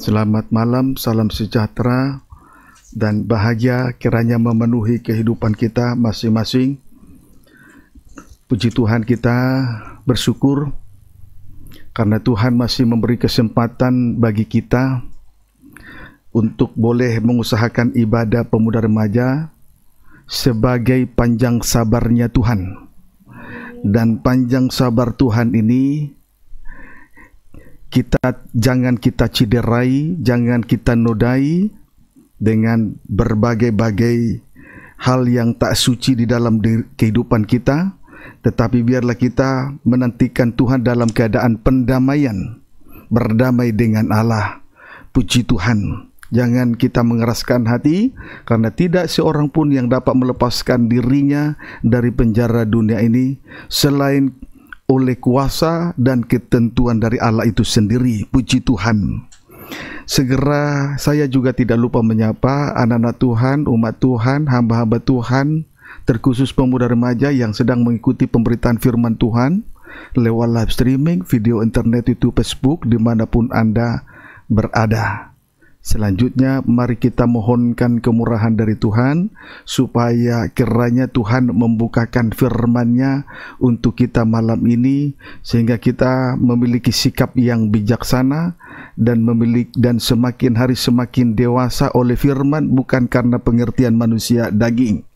Selamat malam, salam sejahtera dan bahagia kiranya memenuhi kehidupan kita masing-masing. Puji Tuhan kita bersyukur karena Tuhan masih memberi kesempatan bagi kita untuk boleh mengusahakan ibadah pemuda remaja sebagai panjang sabarnya Tuhan. Dan panjang sabar Tuhan ini kita jangan kita ciderai jangan kita nodai dengan berbagai-bagai hal yang tak suci di dalam kehidupan kita, tetapi biarlah kita menantikan Tuhan dalam keadaan pendamaian, berdamai dengan Allah. Puji Tuhan. Jangan kita mengeraskan hati karena tidak seorang pun yang dapat melepaskan dirinya dari penjara dunia ini selain oleh kuasa dan ketentuan dari Allah itu sendiri. Puji Tuhan. Segera saya juga tidak lupa menyapa anak-anak Tuhan, umat Tuhan, hamba-hamba Tuhan, terkhusus pemuda remaja yang sedang mengikuti pemberitaan firman Tuhan lewat live streaming, video internet, YouTube, Facebook, dimanapun Anda berada. Selanjutnya, mari kita mohonkan kemurahan dari Tuhan, supaya kiranya Tuhan membukakan firman-Nya untuk kita malam ini, sehingga kita memiliki sikap yang bijaksana dan memiliki dan semakin hari semakin dewasa oleh firman, bukan karena pengertian manusia daging.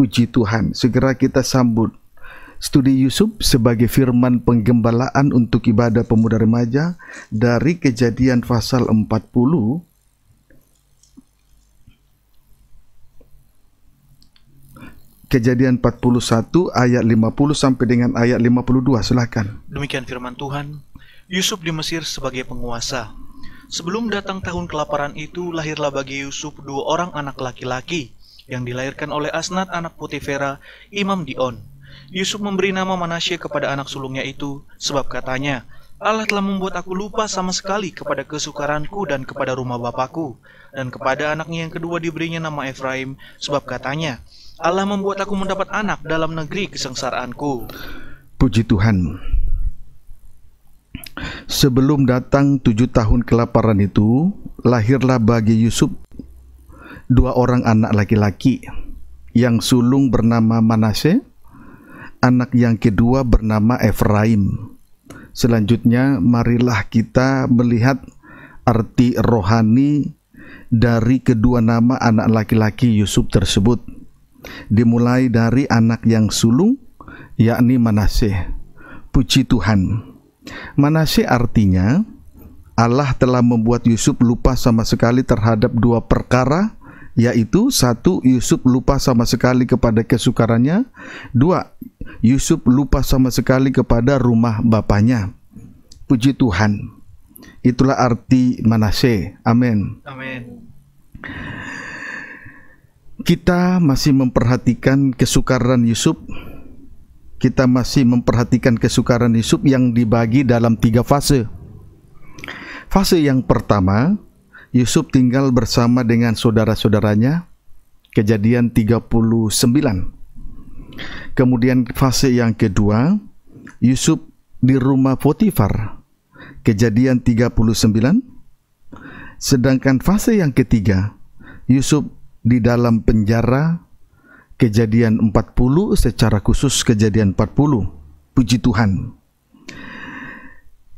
Puji Tuhan, segera kita sambut studi Yusuf sebagai firman penggembalaan untuk ibadah pemuda remaja dari kejadian pasal 40 Kejadian 41 ayat 50 sampai dengan ayat 52. silakan. Demikian firman Tuhan. Yusuf di Mesir sebagai penguasa. Sebelum datang tahun kelaparan itu, lahirlah bagi Yusuf dua orang anak laki-laki yang dilahirkan oleh Asnat anak Vera, Imam Dion. Yusuf memberi nama Manasye kepada anak sulungnya itu, sebab katanya, Allah telah membuat aku lupa sama sekali kepada kesukaranku dan kepada rumah bapakku. Dan kepada anaknya yang kedua diberinya nama Efraim, sebab katanya, Allah membuat aku mendapat anak dalam negeri kesengsaraanku. Puji Tuhan. Sebelum datang tujuh tahun kelaparan itu, lahirlah bagi Yusuf dua orang anak laki-laki. Yang sulung bernama Manase, anak yang kedua bernama Efraim. Selanjutnya, marilah kita melihat arti rohani dari kedua nama anak laki-laki Yusuf tersebut dimulai dari anak yang sulung yakni Manasseh. Puji Tuhan. Manasseh artinya Allah telah membuat Yusuf lupa sama sekali terhadap dua perkara yaitu satu Yusuf lupa sama sekali kepada kesukarannya, dua Yusuf lupa sama sekali kepada rumah bapaknya. Puji Tuhan. Itulah arti Manase. Amin. Amin kita masih memperhatikan kesukaran Yusuf kita masih memperhatikan kesukaran Yusuf yang dibagi dalam tiga fase fase yang pertama Yusuf tinggal bersama dengan saudara-saudaranya kejadian 39 kemudian fase yang kedua Yusuf di rumah Potifar kejadian 39 sedangkan fase yang ketiga Yusuf di dalam penjara kejadian 40 secara khusus kejadian 40 puji Tuhan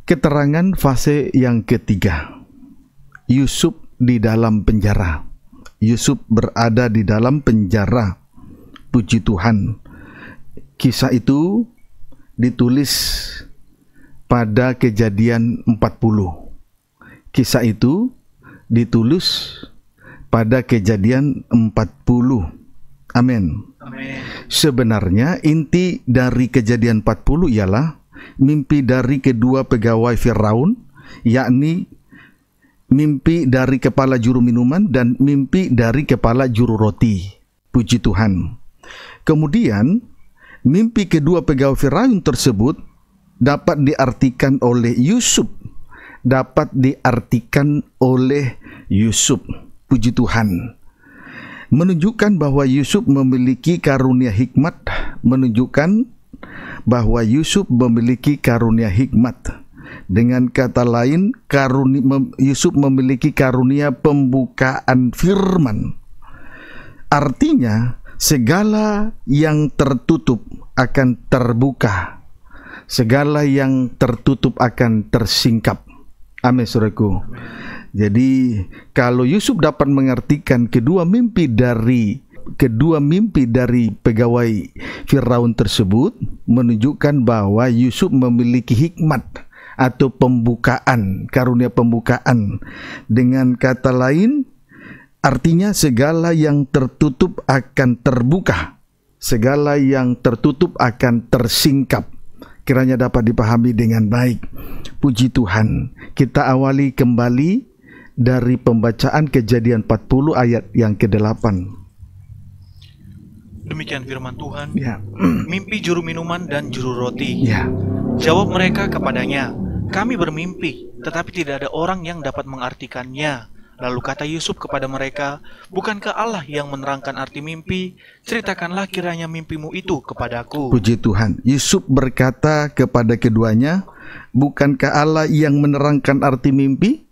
keterangan fase yang ketiga Yusuf di dalam penjara Yusuf berada di dalam penjara puji Tuhan kisah itu ditulis pada kejadian 40 kisah itu ditulis pada kejadian 40. Amin. amen. Sebenarnya inti dari kejadian 40 ialah mimpi dari kedua pegawai Firaun, yakni mimpi dari kepala juru minuman dan mimpi dari kepala juru roti. Puji Tuhan. Kemudian, mimpi kedua pegawai Firaun tersebut dapat diartikan oleh Yusuf, dapat diartikan oleh Yusuf puji Tuhan menunjukkan bahwa Yusuf memiliki karunia hikmat, menunjukkan bahwa Yusuf memiliki karunia hikmat. Dengan kata lain, karunia, mem, Yusuf memiliki karunia pembukaan firman. Artinya, segala yang tertutup akan terbuka. Segala yang tertutup akan tersingkap. Amin, suraku. Amin jadi kalau Yusuf dapat mengartikan kedua mimpi dari kedua mimpi dari pegawai Firaun tersebut menunjukkan bahwa Yusuf memiliki hikmat atau pembukaan, karunia pembukaan. Dengan kata lain, artinya segala yang tertutup akan terbuka, segala yang tertutup akan tersingkap. Kiranya dapat dipahami dengan baik. Puji Tuhan, kita awali kembali dari pembacaan kejadian 40 ayat yang ke-8. Demikian firman Tuhan, ya. mimpi juru minuman dan juru roti. Ya. Jawab mereka kepadanya, kami bermimpi, tetapi tidak ada orang yang dapat mengartikannya. Lalu kata Yusuf kepada mereka, Bukankah Allah yang menerangkan arti mimpi? Ceritakanlah kiranya mimpimu itu kepadaku. Puji Tuhan, Yusuf berkata kepada keduanya, Bukankah Allah yang menerangkan arti mimpi?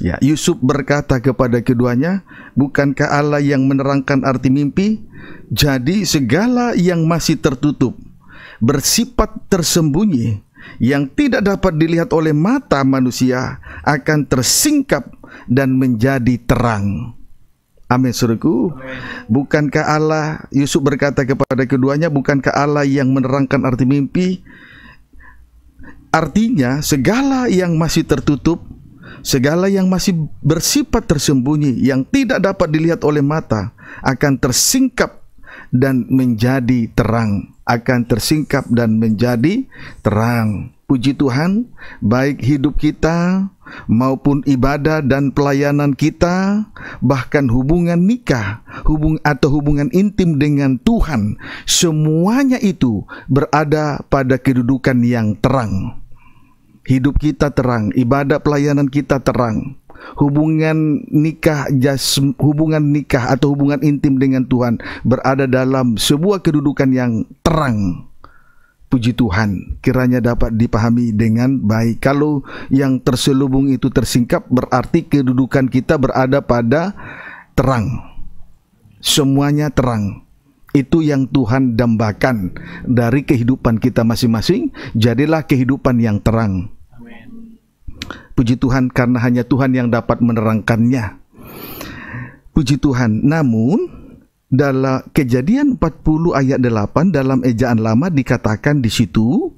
Ya, Yusuf berkata kepada keduanya, "Bukankah Allah yang menerangkan arti mimpi? Jadi segala yang masih tertutup, bersifat tersembunyi, yang tidak dapat dilihat oleh mata manusia akan tersingkap dan menjadi terang." Amin suruhku. Bukankah Allah Yusuf berkata kepada keduanya, bukankah Allah yang menerangkan arti mimpi? Artinya segala yang masih tertutup segala yang masih bersifat tersembunyi yang tidak dapat dilihat oleh mata akan tersingkap dan menjadi terang akan tersingkap dan menjadi terang puji Tuhan baik hidup kita maupun ibadah dan pelayanan kita, bahkan hubungan nikah, hubung atau hubungan intim dengan Tuhan, semuanya itu berada pada kedudukan yang terang hidup kita terang, ibadah pelayanan kita terang, hubungan nikah jas, hubungan nikah atau hubungan intim dengan Tuhan berada dalam sebuah kedudukan yang terang. Puji Tuhan, kiranya dapat dipahami dengan baik. Kalau yang terselubung itu tersingkap, berarti kedudukan kita berada pada terang. Semuanya terang itu yang Tuhan dambakan dari kehidupan kita masing-masing jadilah kehidupan yang terang puji Tuhan karena hanya Tuhan yang dapat menerangkannya puji Tuhan namun dalam kejadian 40 ayat 8 dalam ejaan lama dikatakan di situ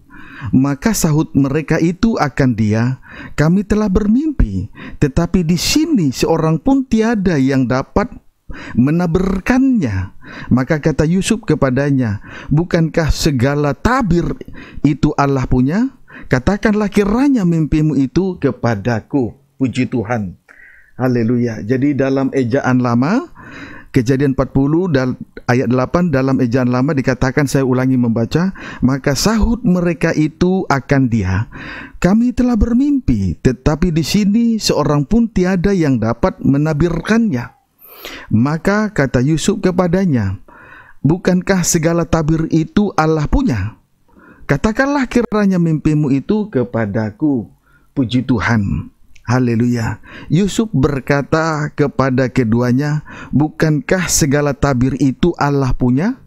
maka sahut mereka itu akan dia kami telah bermimpi tetapi di sini seorang pun tiada yang dapat menaburkannya. Maka kata Yusuf kepadanya, bukankah segala tabir itu Allah punya? Katakanlah kiranya mimpimu itu kepadaku. Puji Tuhan. Haleluya. Jadi dalam ejaan lama, Kejadian 40 dan ayat 8 dalam ejaan lama dikatakan saya ulangi membaca maka sahut mereka itu akan dia kami telah bermimpi tetapi di sini seorang pun tiada yang dapat menabirkannya maka kata Yusuf kepadanya, Bukankah segala tabir itu Allah punya? Katakanlah kiranya mimpimu itu kepadaku. Puji Tuhan. Haleluya. Yusuf berkata kepada keduanya, "Bukankah segala tabir itu Allah punya?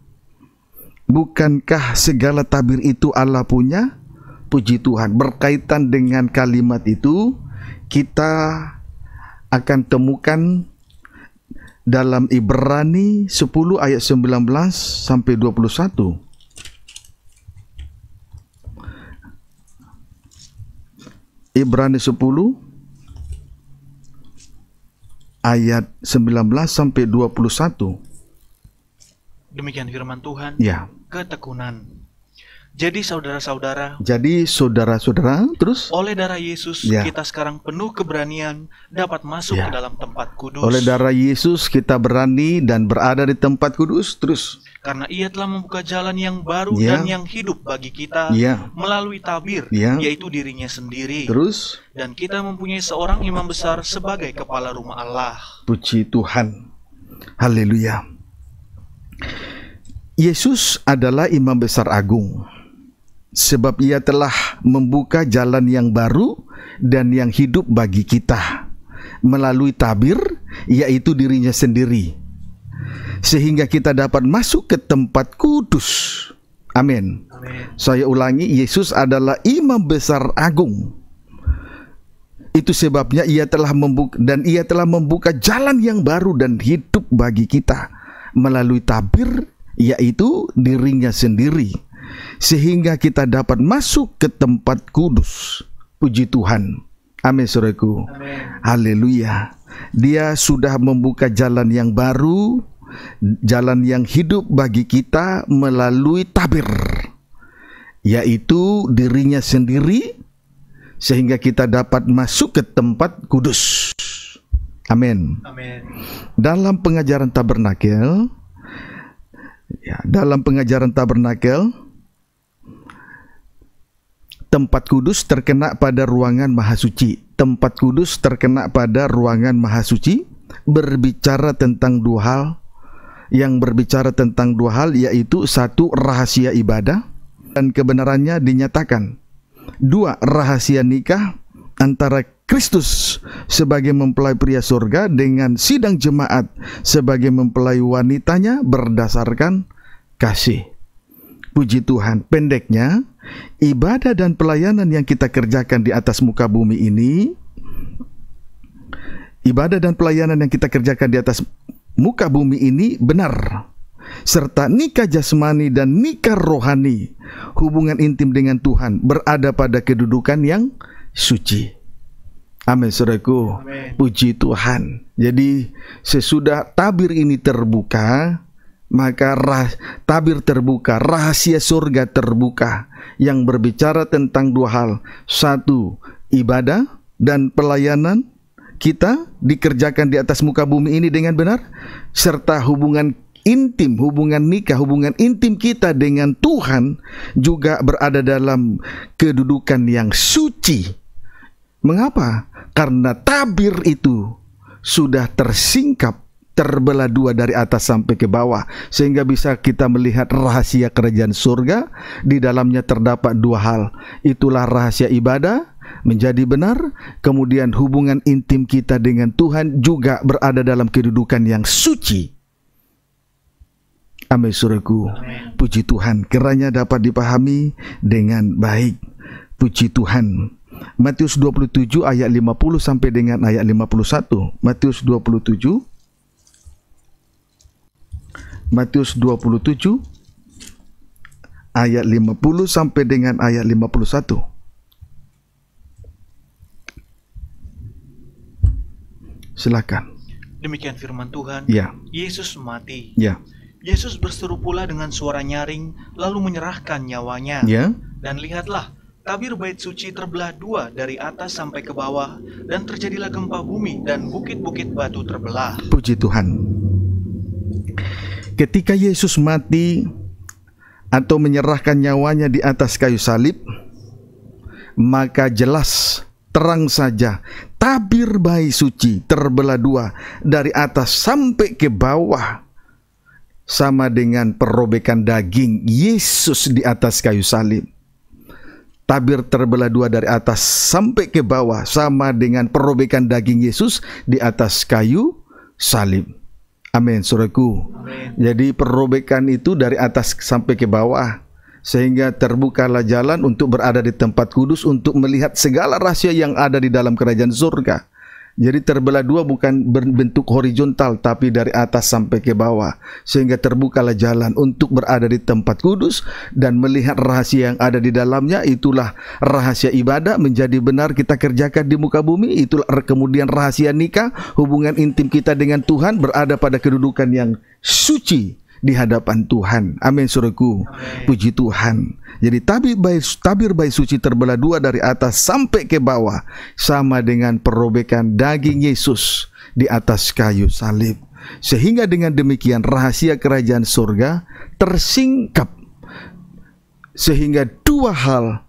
Bukankah segala tabir itu Allah punya?" Puji Tuhan. Berkaitan dengan kalimat itu, kita akan temukan dalam Ibrani 10 ayat 19 sampai 21. Ibrani 10 ayat 19 sampai 21. Demikian firman Tuhan. Ya. Ketekunan jadi saudara-saudara, jadi saudara-saudara, terus oleh darah Yesus ya. kita sekarang penuh keberanian dapat masuk ya. ke dalam tempat kudus. Oleh darah Yesus kita berani dan berada di tempat kudus, terus karena Ia telah membuka jalan yang baru ya. dan yang hidup bagi kita ya. melalui tabir, ya. yaitu dirinya sendiri. Terus dan kita mempunyai seorang imam besar sebagai kepala rumah Allah. Puji Tuhan. Haleluya. Yesus adalah imam besar agung sebab ia telah membuka jalan yang baru dan yang hidup bagi kita melalui tabir yaitu dirinya sendiri sehingga kita dapat masuk ke tempat kudus amin, saya ulangi Yesus adalah imam besar agung itu sebabnya ia telah membuka dan ia telah membuka jalan yang baru dan hidup bagi kita melalui tabir yaitu dirinya sendiri sehingga kita dapat masuk ke tempat kudus. Puji Tuhan. Amin suraku. Haleluya. Dia sudah membuka jalan yang baru, jalan yang hidup bagi kita melalui tabir. Yaitu dirinya sendiri sehingga kita dapat masuk ke tempat kudus. Amin. Dalam pengajaran tabernakel, ya, dalam pengajaran tabernakel, tempat kudus terkena pada ruangan mahasuci. Tempat kudus terkena pada ruangan mahasuci berbicara tentang dua hal yang berbicara tentang dua hal yaitu satu rahasia ibadah dan kebenarannya dinyatakan. Dua rahasia nikah antara Kristus sebagai mempelai pria surga dengan sidang jemaat sebagai mempelai wanitanya berdasarkan kasih. Puji Tuhan, pendeknya ibadah dan pelayanan yang kita kerjakan di atas muka bumi ini ibadah dan pelayanan yang kita kerjakan di atas muka bumi ini benar serta nikah jasmani dan nikah rohani hubungan intim dengan Tuhan berada pada kedudukan yang suci Amin saudaraku puji Tuhan jadi sesudah tabir ini terbuka maka rah, tabir terbuka, rahasia surga terbuka yang berbicara tentang dua hal. Satu, ibadah dan pelayanan kita dikerjakan di atas muka bumi ini dengan benar serta hubungan intim, hubungan nikah, hubungan intim kita dengan Tuhan juga berada dalam kedudukan yang suci. Mengapa? Karena tabir itu sudah tersingkap terbelah dua dari atas sampai ke bawah sehingga bisa kita melihat rahasia kerajaan surga di dalamnya terdapat dua hal itulah rahasia ibadah menjadi benar kemudian hubungan intim kita dengan Tuhan juga berada dalam kedudukan yang suci Amin suraku Puji Tuhan Kiranya dapat dipahami dengan baik Puji Tuhan Matius 27 ayat 50 sampai dengan ayat 51 Matius 27 Matius 27 ayat 50 sampai dengan ayat 51. Silakan. Demikian firman Tuhan. Ya. Yesus mati. Ya. Yesus berseru pula dengan suara nyaring lalu menyerahkan nyawanya. Ya. Dan lihatlah tabir bait suci terbelah dua dari atas sampai ke bawah dan terjadilah gempa bumi dan bukit-bukit batu terbelah. Puji Tuhan. Ketika Yesus mati atau menyerahkan nyawanya di atas kayu salib, maka jelas terang saja tabir bayi suci terbelah dua dari atas sampai ke bawah sama dengan perobekan daging Yesus di atas kayu salib. Tabir terbelah dua dari atas sampai ke bawah sama dengan perobekan daging Yesus di atas kayu salib. Amin, saudaraku. Jadi perobekan itu dari atas sampai ke bawah sehingga terbukalah jalan untuk berada di tempat kudus untuk melihat segala rahasia yang ada di dalam kerajaan surga. Jadi terbelah dua bukan berbentuk horizontal tapi dari atas sampai ke bawah sehingga terbukalah jalan untuk berada di tempat kudus dan melihat rahasia yang ada di dalamnya itulah rahasia ibadah menjadi benar kita kerjakan di muka bumi itulah kemudian rahasia nikah hubungan intim kita dengan Tuhan berada pada kedudukan yang suci di hadapan Tuhan. Amin suruhku. Puji Tuhan. Jadi tabir bayi, tabir bayi suci terbelah dua dari atas sampai ke bawah sama dengan perobekan daging Yesus di atas kayu salib. Sehingga dengan demikian rahasia kerajaan surga tersingkap. Sehingga dua hal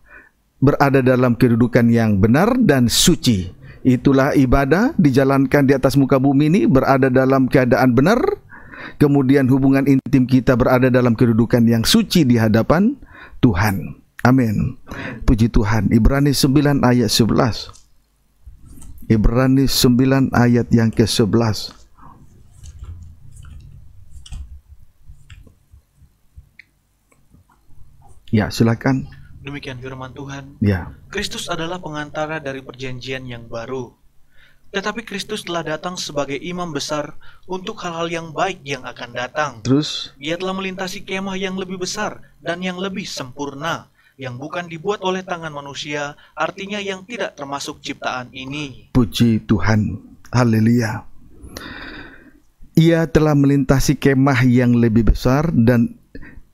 berada dalam kedudukan yang benar dan suci. Itulah ibadah dijalankan di atas muka bumi ini berada dalam keadaan benar kemudian hubungan intim kita berada dalam kedudukan yang suci di hadapan Tuhan. Amin. Puji Tuhan. Ibrani 9 ayat 11. Ibrani 9 ayat yang ke-11. Ya, silakan. Demikian firman Tuhan. Ya. Kristus adalah pengantara dari perjanjian yang baru tetapi Kristus telah datang sebagai imam besar untuk hal-hal yang baik yang akan datang. Terus? Ia telah melintasi kemah yang lebih besar dan yang lebih sempurna, yang bukan dibuat oleh tangan manusia, artinya yang tidak termasuk ciptaan ini. Puji Tuhan. Haleluya. Ia telah melintasi kemah yang lebih besar dan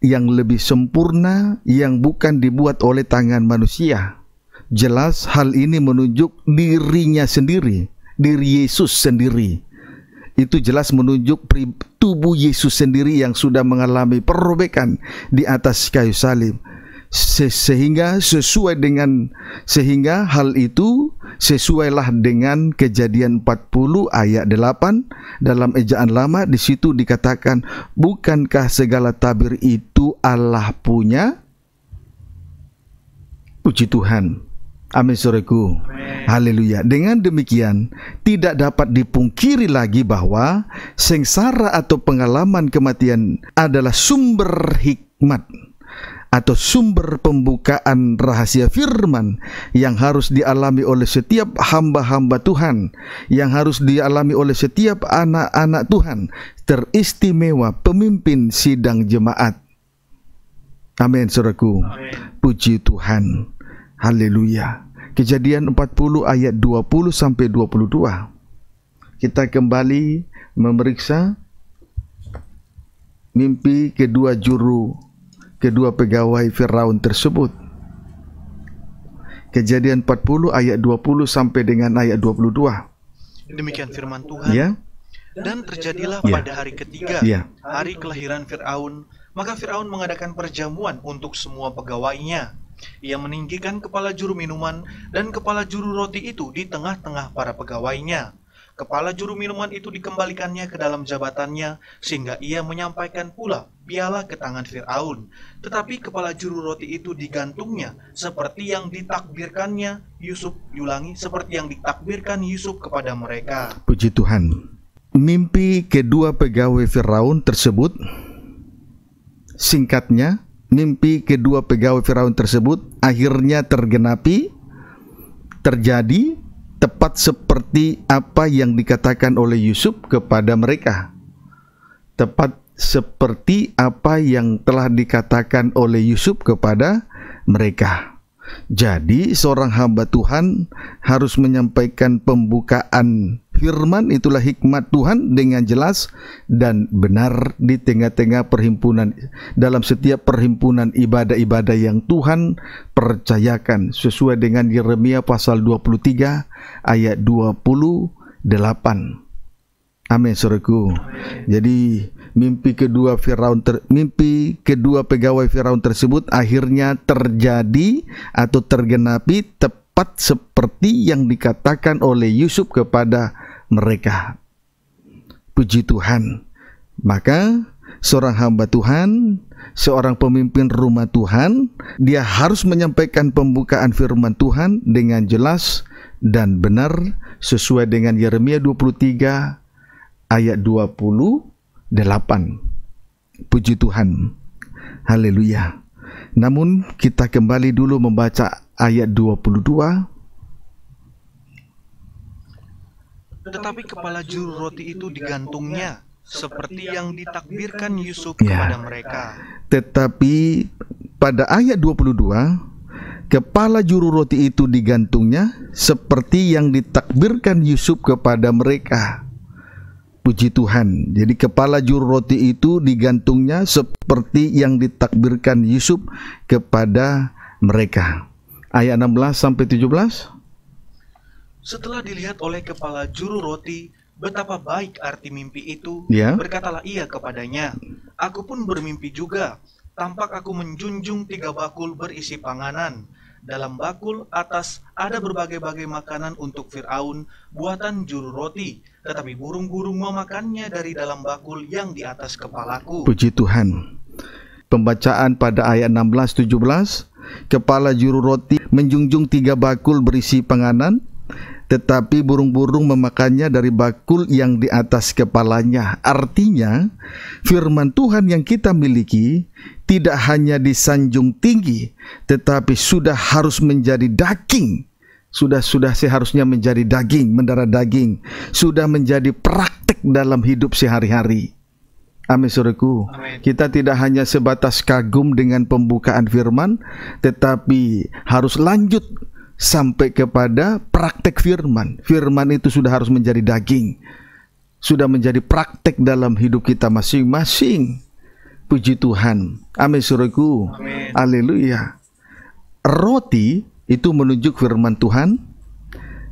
yang lebih sempurna yang bukan dibuat oleh tangan manusia. Jelas hal ini menunjuk dirinya sendiri diri Yesus sendiri. Itu jelas menunjuk tubuh Yesus sendiri yang sudah mengalami perobekan di atas kayu salib. sehingga sesuai dengan sehingga hal itu sesuailah dengan kejadian 40 ayat 8 dalam ejaan lama di situ dikatakan bukankah segala tabir itu Allah punya puji Tuhan Amin suriku. Haleluya. Dengan demikian, tidak dapat dipungkiri lagi bahwa sengsara atau pengalaman kematian adalah sumber hikmat atau sumber pembukaan rahasia firman yang harus dialami oleh setiap hamba-hamba Tuhan, yang harus dialami oleh setiap anak-anak Tuhan, teristimewa pemimpin sidang jemaat. Amin, suriku. Puji Tuhan. Haleluya. Kejadian 40 ayat 20 sampai 22. Kita kembali memeriksa mimpi kedua juru kedua pegawai Firaun tersebut. Kejadian 40 ayat 20 sampai dengan ayat 22. Demikian firman Tuhan. Ya. Dan terjadilah ya. pada hari ketiga, ya. hari kelahiran Firaun, maka Firaun mengadakan perjamuan untuk semua pegawainya ia meninggikan kepala juru minuman dan kepala juru roti itu di tengah-tengah para pegawainya. Kepala juru minuman itu dikembalikannya ke dalam jabatannya, sehingga ia menyampaikan pula piala ke tangan Fir'aun. Tetapi kepala juru roti itu digantungnya, seperti yang ditakbirkannya Yusuf, yulangi, seperti yang ditakbirkan Yusuf kepada mereka. Puji Tuhan. Mimpi kedua pegawai Fir'aun tersebut, singkatnya, mimpi kedua pegawai Firaun tersebut akhirnya tergenapi, terjadi tepat seperti apa yang dikatakan oleh Yusuf kepada mereka. Tepat seperti apa yang telah dikatakan oleh Yusuf kepada mereka. Jadi seorang hamba Tuhan harus menyampaikan pembukaan firman itulah hikmat Tuhan dengan jelas dan benar di tengah-tengah perhimpunan dalam setiap perhimpunan ibadah-ibadah yang Tuhan percayakan sesuai dengan Yeremia pasal 23 ayat 28. Amin suruhku. Jadi Mimpi kedua Firaun ter, mimpi kedua pegawai Firaun tersebut akhirnya terjadi atau tergenapi tepat seperti yang dikatakan oleh Yusuf kepada mereka. Puji Tuhan. Maka seorang hamba Tuhan, seorang pemimpin rumah Tuhan, dia harus menyampaikan pembukaan firman Tuhan dengan jelas dan benar sesuai dengan Yeremia 23 ayat 20 delapan. Puji Tuhan. Haleluya. Namun kita kembali dulu membaca ayat 22 Tetapi kepala juru roti itu digantungnya seperti yang ditakbirkan Yusuf ya. kepada mereka. Tetapi pada ayat 22 kepala juru roti itu digantungnya seperti yang ditakbirkan Yusuf kepada mereka puji Tuhan. Jadi kepala juru roti itu digantungnya seperti yang ditakbirkan Yusuf kepada mereka. Ayat 16 sampai 17. Setelah dilihat oleh kepala juru roti betapa baik arti mimpi itu, ya. berkatalah ia kepadanya, "Aku pun bermimpi juga. Tampak aku menjunjung tiga bakul berisi panganan." Dalam bakul atas ada berbagai-bagai makanan untuk Fir'aun, buatan juru roti, tetapi burung-burung memakannya dari dalam bakul yang di atas kepalaku. Puji Tuhan. Pembacaan pada ayat 16-17, kepala juru roti menjunjung tiga bakul berisi penganan, tetapi burung-burung memakannya dari bakul yang di atas kepalanya. Artinya, firman Tuhan yang kita miliki tidak hanya disanjung tinggi, tetapi sudah harus menjadi daging. Sudah-sudah seharusnya menjadi daging, mendarah daging. Sudah menjadi praktik dalam hidup sehari-hari. Amin suruhku. Kita tidak hanya sebatas kagum dengan pembukaan firman, tetapi harus lanjut sampai kepada praktek firman. Firman itu sudah harus menjadi daging. Sudah menjadi praktek dalam hidup kita masing-masing. Puji Tuhan. Amin suruhku. Haleluya. Roti itu menunjuk firman Tuhan.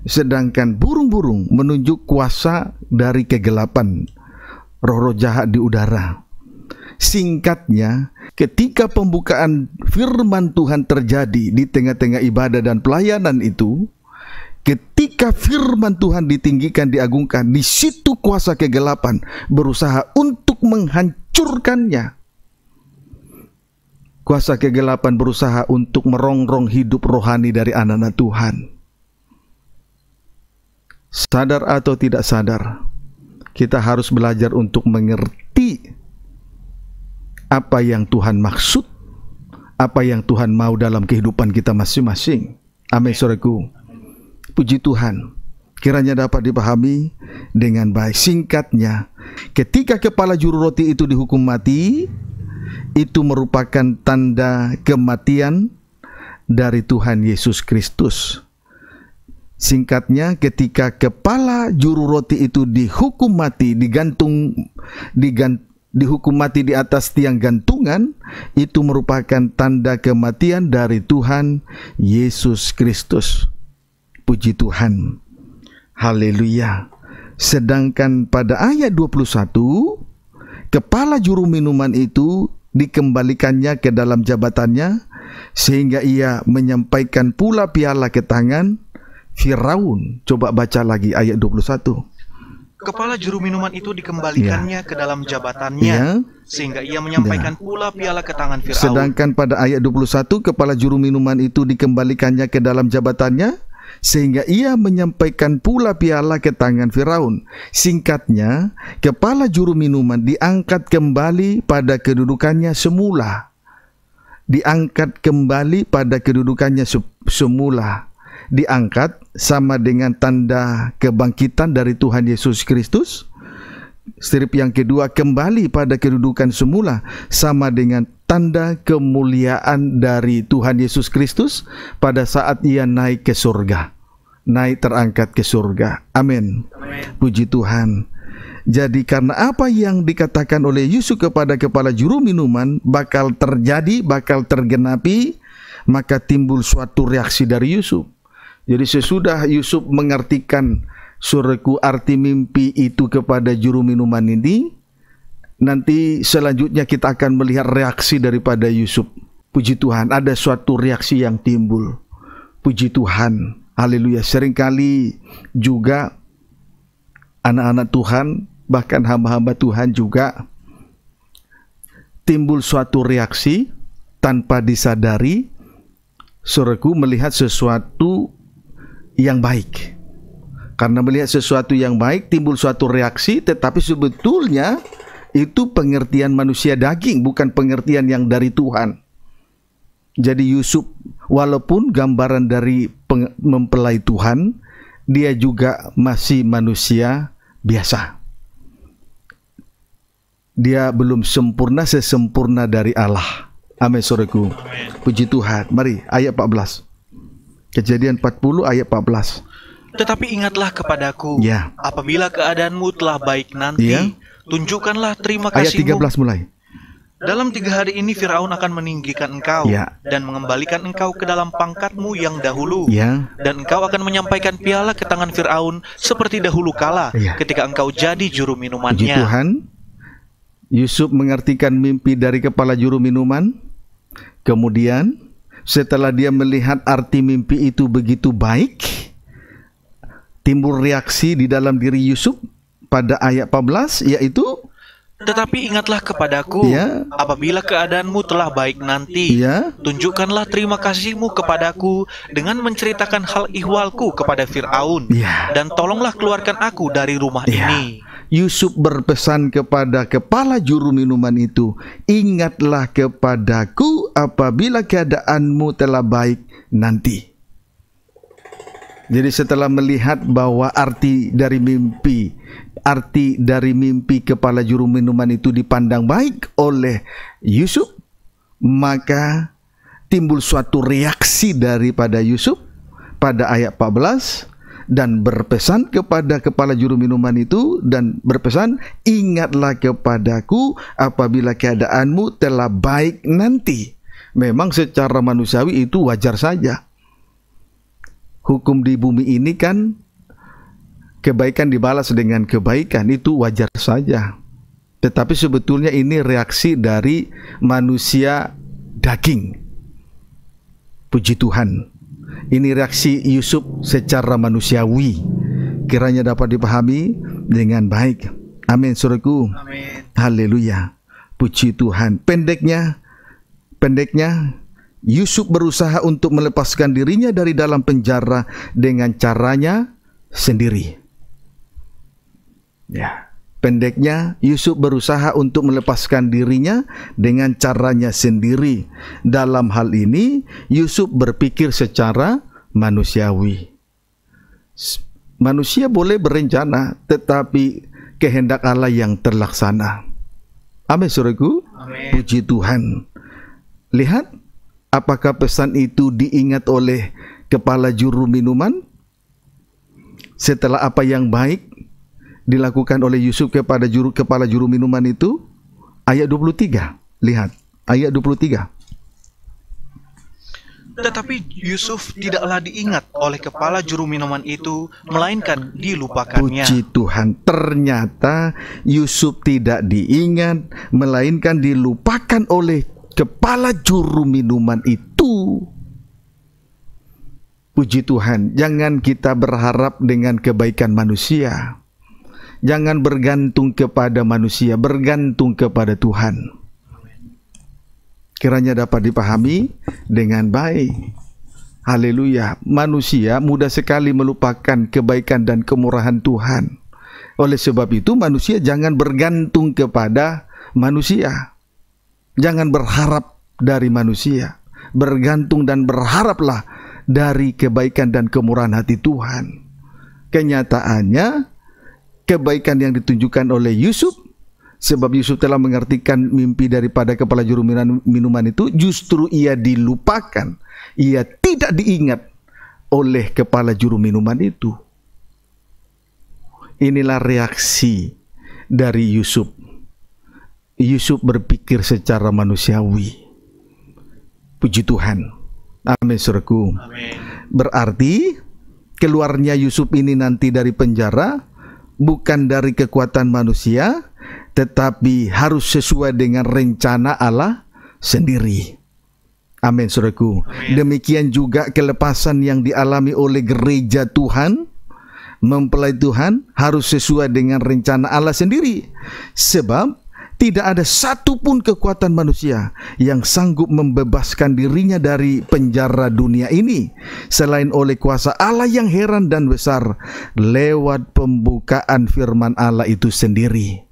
Sedangkan burung-burung menunjuk kuasa dari kegelapan. Roh-roh jahat di udara. Singkatnya, ketika pembukaan firman Tuhan terjadi di tengah-tengah ibadah dan pelayanan itu, ketika firman Tuhan ditinggikan, diagungkan, di situ kuasa kegelapan berusaha untuk menghancurkannya. Kuasa kegelapan berusaha untuk merongrong hidup rohani dari anak-anak Tuhan. Sadar atau tidak sadar, kita harus belajar untuk mengerti apa yang Tuhan maksud, apa yang Tuhan mau dalam kehidupan kita masing-masing. Amin, saudaraku. Puji Tuhan. Kiranya dapat dipahami dengan baik. Singkatnya, ketika kepala juru roti itu dihukum mati, itu merupakan tanda kematian dari Tuhan Yesus Kristus. Singkatnya, ketika kepala juru roti itu dihukum mati, digantung, digantung dihukum mati di atas tiang gantungan itu merupakan tanda kematian dari Tuhan Yesus Kristus. Puji Tuhan. Haleluya. Sedangkan pada ayat 21 kepala juru minuman itu dikembalikannya ke dalam jabatannya sehingga ia menyampaikan pula piala ke tangan Firaun. Coba baca lagi ayat 21. Kepala juru minuman itu dikembalikannya ya. ke dalam jabatannya ya. sehingga ia menyampaikan ya. pula piala ke tangan Firaun. Sedangkan pada ayat 21 kepala juru minuman itu dikembalikannya ke dalam jabatannya sehingga ia menyampaikan pula piala ke tangan Firaun. Singkatnya, kepala juru minuman diangkat kembali pada kedudukannya semula. Diangkat kembali pada kedudukannya semula diangkat sama dengan tanda kebangkitan dari Tuhan Yesus Kristus. Strip yang kedua kembali pada kedudukan semula sama dengan tanda kemuliaan dari Tuhan Yesus Kristus pada saat ia naik ke surga. Naik terangkat ke surga. Amin. Puji Tuhan. Jadi karena apa yang dikatakan oleh Yusuf kepada kepala juru minuman bakal terjadi, bakal tergenapi, maka timbul suatu reaksi dari Yusuf. Jadi sesudah Yusuf mengartikan surku arti mimpi itu kepada juru minuman ini, nanti selanjutnya kita akan melihat reaksi daripada Yusuf. Puji Tuhan, ada suatu reaksi yang timbul. Puji Tuhan, haleluya. Seringkali juga anak-anak Tuhan, bahkan hamba-hamba Tuhan juga timbul suatu reaksi tanpa disadari. Suruhku melihat sesuatu yang baik. Karena melihat sesuatu yang baik timbul suatu reaksi, tetapi sebetulnya itu pengertian manusia daging, bukan pengertian yang dari Tuhan. Jadi Yusuf walaupun gambaran dari mempelai Tuhan, dia juga masih manusia biasa. Dia belum sempurna sesempurna dari Allah. Amin sureku. Puji Tuhan. Mari ayat 14. Kejadian 40 ayat 14. Tetapi ingatlah kepadaku, ya. apabila keadaanmu telah baik nanti, ya. tunjukkanlah terima kasihmu. Ayat 13 mulai. Dalam tiga hari ini Firaun akan meninggikan engkau ya. dan mengembalikan engkau ke dalam pangkatmu yang dahulu. Ya. Dan engkau akan menyampaikan piala ke tangan Firaun seperti dahulu kala ya. ketika engkau jadi juru minumannya. Puji Tuhan, Yusuf mengartikan mimpi dari kepala juru minuman. Kemudian setelah dia melihat arti mimpi itu begitu baik, timbul reaksi di dalam diri Yusuf pada ayat 14 yaitu tetapi ingatlah kepadaku ya. apabila keadaanmu telah baik nanti ya. tunjukkanlah terima kasihmu kepadaku dengan menceritakan hal ihwalku kepada Firaun ya. dan tolonglah keluarkan aku dari rumah ya. ini Yusuf berpesan kepada kepala juru minuman itu, "Ingatlah kepadaku apabila keadaanmu telah baik nanti." Jadi setelah melihat bahwa arti dari mimpi, arti dari mimpi kepala juru minuman itu dipandang baik oleh Yusuf, maka timbul suatu reaksi daripada Yusuf pada ayat 14 dan berpesan kepada kepala juru minuman itu dan berpesan ingatlah kepadaku apabila keadaanmu telah baik nanti. Memang secara manusiawi itu wajar saja. Hukum di bumi ini kan kebaikan dibalas dengan kebaikan itu wajar saja. Tetapi sebetulnya ini reaksi dari manusia daging. Puji Tuhan ini reaksi Yusuf secara manusiawi. Kiranya dapat dipahami dengan baik. Amin suruhku. Amin. Haleluya. Puji Tuhan. Pendeknya pendeknya Yusuf berusaha untuk melepaskan dirinya dari dalam penjara dengan caranya sendiri. Ya. Pendeknya, Yusuf berusaha untuk melepaskan dirinya dengan caranya sendiri. Dalam hal ini, Yusuf berpikir secara manusiawi. Manusia boleh berencana, tetapi kehendak Allah yang terlaksana. Amin, suruhku. Amin. Puji Tuhan. Lihat, apakah pesan itu diingat oleh kepala juru minuman? Setelah apa yang baik, dilakukan oleh Yusuf kepada juru kepala juru minuman itu ayat 23. Lihat ayat 23. Tetapi Yusuf tidaklah diingat oleh kepala juru minuman itu, melainkan dilupakannya. Puji Tuhan, ternyata Yusuf tidak diingat, melainkan dilupakan oleh kepala juru minuman itu. Puji Tuhan, jangan kita berharap dengan kebaikan manusia. Jangan bergantung kepada manusia, bergantung kepada Tuhan. Kiranya dapat dipahami dengan baik. Haleluya. Manusia mudah sekali melupakan kebaikan dan kemurahan Tuhan. Oleh sebab itu manusia jangan bergantung kepada manusia. Jangan berharap dari manusia. Bergantung dan berharaplah dari kebaikan dan kemurahan hati Tuhan. Kenyataannya kebaikan yang ditunjukkan oleh Yusuf sebab Yusuf telah mengartikan mimpi daripada kepala juru minuman itu justru ia dilupakan ia tidak diingat oleh kepala juru minuman itu inilah reaksi dari Yusuf Yusuf berpikir secara manusiawi puji Tuhan amin surku amin. berarti keluarnya Yusuf ini nanti dari penjara bukan dari kekuatan manusia, tetapi harus sesuai dengan rencana Allah sendiri. Amin, saudaraku. Demikian juga kelepasan yang dialami oleh gereja Tuhan, mempelai Tuhan harus sesuai dengan rencana Allah sendiri. Sebab tidak ada satupun kekuatan manusia yang sanggup membebaskan dirinya dari penjara dunia ini selain oleh kuasa Allah yang heran dan besar lewat pembukaan firman Allah itu sendiri.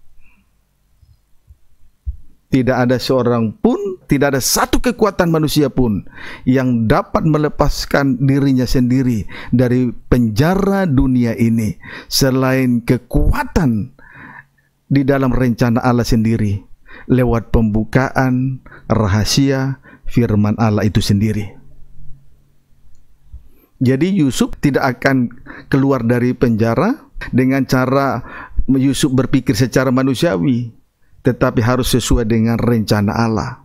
Tidak ada seorang pun, tidak ada satu kekuatan manusia pun yang dapat melepaskan dirinya sendiri dari penjara dunia ini selain kekuatan di dalam rencana Allah sendiri lewat pembukaan rahasia firman Allah itu sendiri. Jadi Yusuf tidak akan keluar dari penjara dengan cara Yusuf berpikir secara manusiawi, tetapi harus sesuai dengan rencana Allah.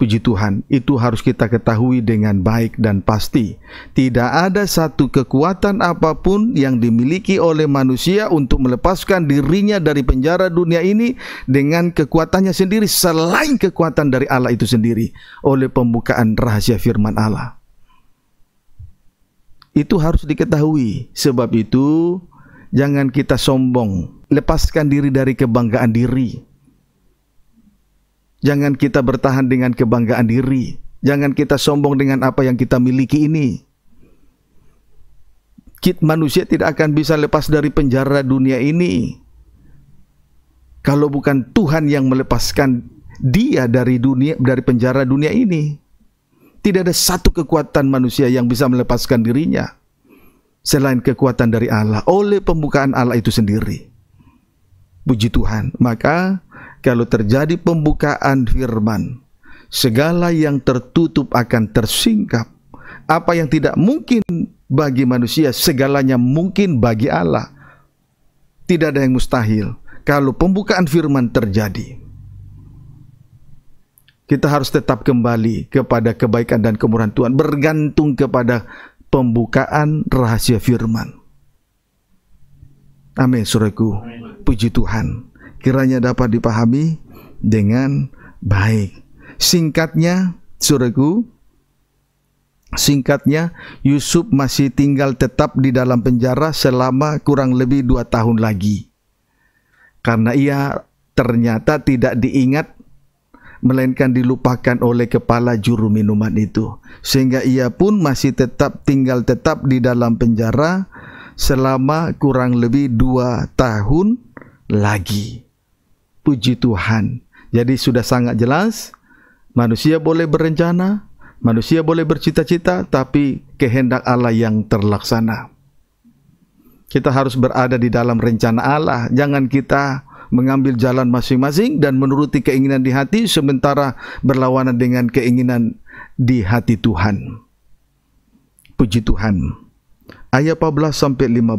Puji Tuhan, itu harus kita ketahui dengan baik dan pasti. Tidak ada satu kekuatan apapun yang dimiliki oleh manusia untuk melepaskan dirinya dari penjara dunia ini dengan kekuatannya sendiri selain kekuatan dari Allah itu sendiri oleh pembukaan rahasia firman Allah. Itu harus diketahui. Sebab itu jangan kita sombong. Lepaskan diri dari kebanggaan diri Jangan kita bertahan dengan kebanggaan diri. Jangan kita sombong dengan apa yang kita miliki ini. Kit manusia tidak akan bisa lepas dari penjara dunia ini. Kalau bukan Tuhan yang melepaskan dia dari dunia dari penjara dunia ini. Tidak ada satu kekuatan manusia yang bisa melepaskan dirinya selain kekuatan dari Allah oleh pembukaan Allah itu sendiri. Puji Tuhan. Maka kalau terjadi pembukaan firman, segala yang tertutup akan tersingkap. Apa yang tidak mungkin bagi manusia, segalanya mungkin bagi Allah. Tidak ada yang mustahil kalau pembukaan firman terjadi. Kita harus tetap kembali kepada kebaikan dan kemurahan Tuhan, bergantung kepada pembukaan rahasia firman. Amin, suraku. Puji Tuhan kiranya dapat dipahami dengan baik. Singkatnya, suraku, singkatnya Yusuf masih tinggal tetap di dalam penjara selama kurang lebih dua tahun lagi. Karena ia ternyata tidak diingat melainkan dilupakan oleh kepala juru minuman itu sehingga ia pun masih tetap tinggal tetap di dalam penjara selama kurang lebih dua tahun lagi puji Tuhan. Jadi sudah sangat jelas manusia boleh berencana, manusia boleh bercita-cita tapi kehendak Allah yang terlaksana. Kita harus berada di dalam rencana Allah, jangan kita mengambil jalan masing-masing dan menuruti keinginan di hati sementara berlawanan dengan keinginan di hati Tuhan. Puji Tuhan. Ayat 14 sampai 15.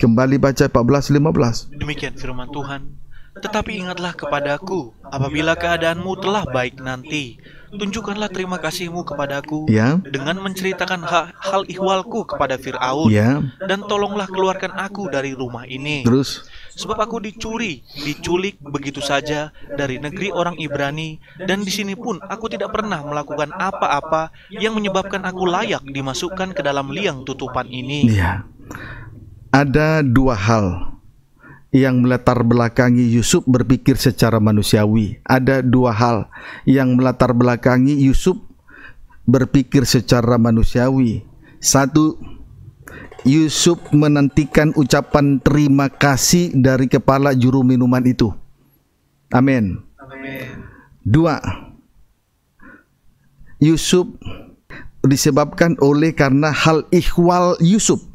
Kembali baca 14 15. Demikian firman Tuhan tetapi ingatlah kepadaku, apabila keadaanmu telah baik nanti, tunjukkanlah terima kasihmu kepadaku ya. dengan menceritakan hal, hal ihwalku kepada Fir'aun ya. dan tolonglah keluarkan aku dari rumah ini. Terus? Sebab aku dicuri, diculik begitu saja dari negeri orang Ibrani dan di sini pun aku tidak pernah melakukan apa-apa yang menyebabkan aku layak dimasukkan ke dalam liang tutupan ini. Ya. Ada dua hal yang melatar belakangi Yusuf berpikir secara manusiawi. Ada dua hal yang melatar belakangi Yusuf berpikir secara manusiawi. Satu, Yusuf menantikan ucapan terima kasih dari kepala juru minuman itu. Amin. Dua, Yusuf disebabkan oleh karena hal ikhwal Yusuf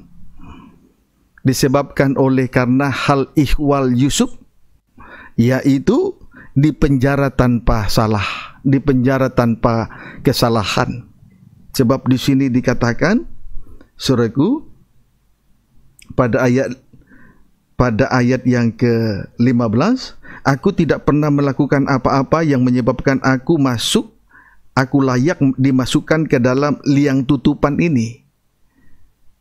disebabkan oleh karena hal ihwal Yusuf yaitu di penjara tanpa salah, di penjara tanpa kesalahan. Sebab di sini dikatakan suraku pada ayat pada ayat yang ke-15 aku tidak pernah melakukan apa-apa yang menyebabkan aku masuk aku layak dimasukkan ke dalam liang tutupan ini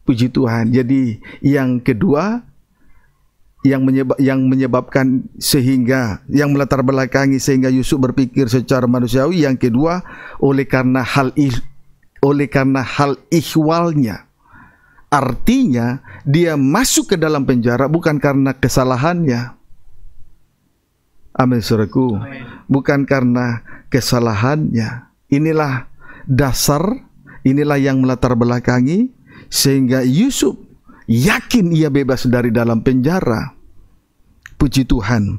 Puji Tuhan. Jadi yang kedua yang menyebab, yang menyebabkan sehingga yang melatar belakangi sehingga Yusuf berpikir secara manusiawi yang kedua oleh karena hal oleh karena hal ihwalnya artinya dia masuk ke dalam penjara bukan karena kesalahannya amin suraku bukan karena kesalahannya inilah dasar inilah yang melatar belakangi sehingga Yusuf yakin ia bebas dari dalam penjara. Puji Tuhan.